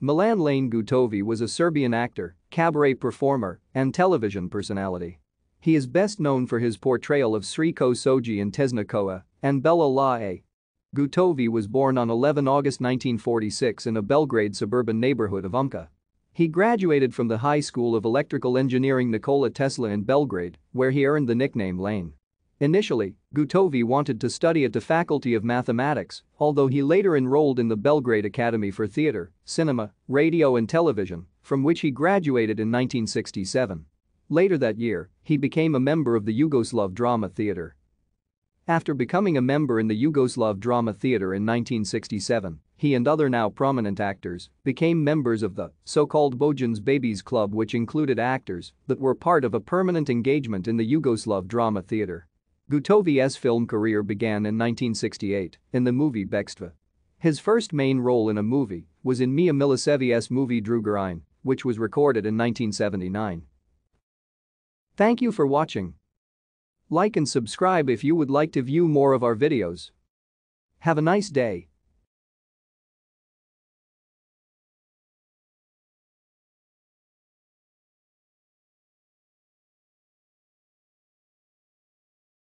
Milan Lane Gutovi was a Serbian actor, cabaret performer, and television personality. He is best known for his portrayal of Sriko Soji in Tesna and Bella Lae. Gutovi was born on 11 August 1946 in a Belgrade suburban neighborhood of Umka. He graduated from the High School of Electrical Engineering Nikola Tesla in Belgrade, where he earned the nickname Lane. Initially, Gutovi wanted to study at the Faculty of Mathematics, although he later enrolled in the Belgrade Academy for Theater, Cinema, Radio and Television, from which he graduated in 1967. Later that year, he became a member of the Yugoslav Drama Theater. After becoming a member in the Yugoslav Drama Theater in 1967, he and other now prominent actors became members of the so-called Bojan's Babies Club which included actors that were part of a permanent engagement in the Yugoslav Drama Theater. Gutov's film career began in 1968 in the movie Bekstva. His first main role in a movie was in Mia Milisevich's movie Drugerine, which was recorded in 1979. Thank you for watching. Like and subscribe if you would like to view more of our videos. Have a nice day.